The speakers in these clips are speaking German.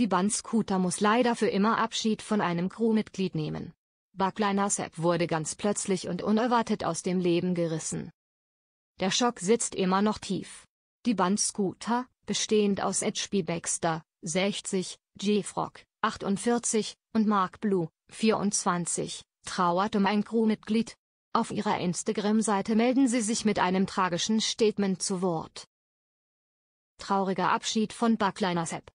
Die Band Scooter muss leider für immer Abschied von einem Crewmitglied nehmen. Buckliner Sepp wurde ganz plötzlich und unerwartet aus dem Leben gerissen. Der Schock sitzt immer noch tief. Die Band Scooter, bestehend aus Edgeby Baxter, 60, Jeff frog 48, und Mark Blue, 24, trauert um ein Crewmitglied. Auf ihrer Instagram-Seite melden sie sich mit einem tragischen Statement zu Wort. Trauriger Abschied von Buckliner Sepp.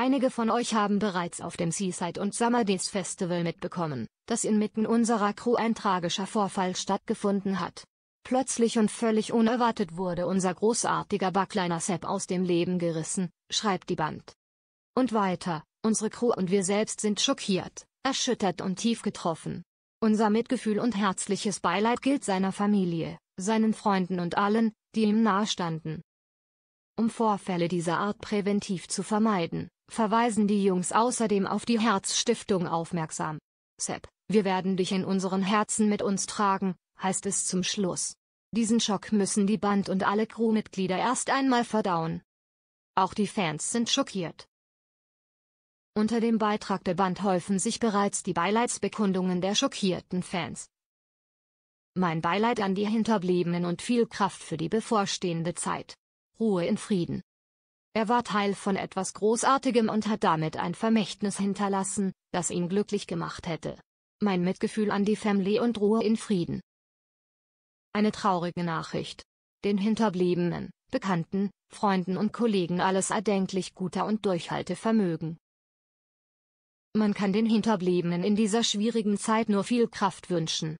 Einige von euch haben bereits auf dem Seaside und Summer Days Festival mitbekommen, dass inmitten unserer Crew ein tragischer Vorfall stattgefunden hat. Plötzlich und völlig unerwartet wurde unser großartiger Backliner Sepp aus dem Leben gerissen, schreibt die Band. Und weiter, unsere Crew und wir selbst sind schockiert, erschüttert und tief getroffen. Unser Mitgefühl und herzliches Beileid gilt seiner Familie, seinen Freunden und allen, die ihm nahestanden. Um Vorfälle dieser Art präventiv zu vermeiden, verweisen die Jungs außerdem auf die Herzstiftung aufmerksam. Sepp, wir werden dich in unseren Herzen mit uns tragen, heißt es zum Schluss. Diesen Schock müssen die Band und alle Crewmitglieder erst einmal verdauen. Auch die Fans sind schockiert. Unter dem Beitrag der Band häufen sich bereits die Beileidsbekundungen der schockierten Fans. Mein Beileid an die Hinterbliebenen und viel Kraft für die bevorstehende Zeit. Ruhe in Frieden. Er war Teil von etwas Großartigem und hat damit ein Vermächtnis hinterlassen, das ihn glücklich gemacht hätte. Mein Mitgefühl an die Family und Ruhe in Frieden. Eine traurige Nachricht. Den Hinterbliebenen, Bekannten, Freunden und Kollegen alles erdenklich guter und Durchhaltevermögen. Man kann den Hinterbliebenen in dieser schwierigen Zeit nur viel Kraft wünschen.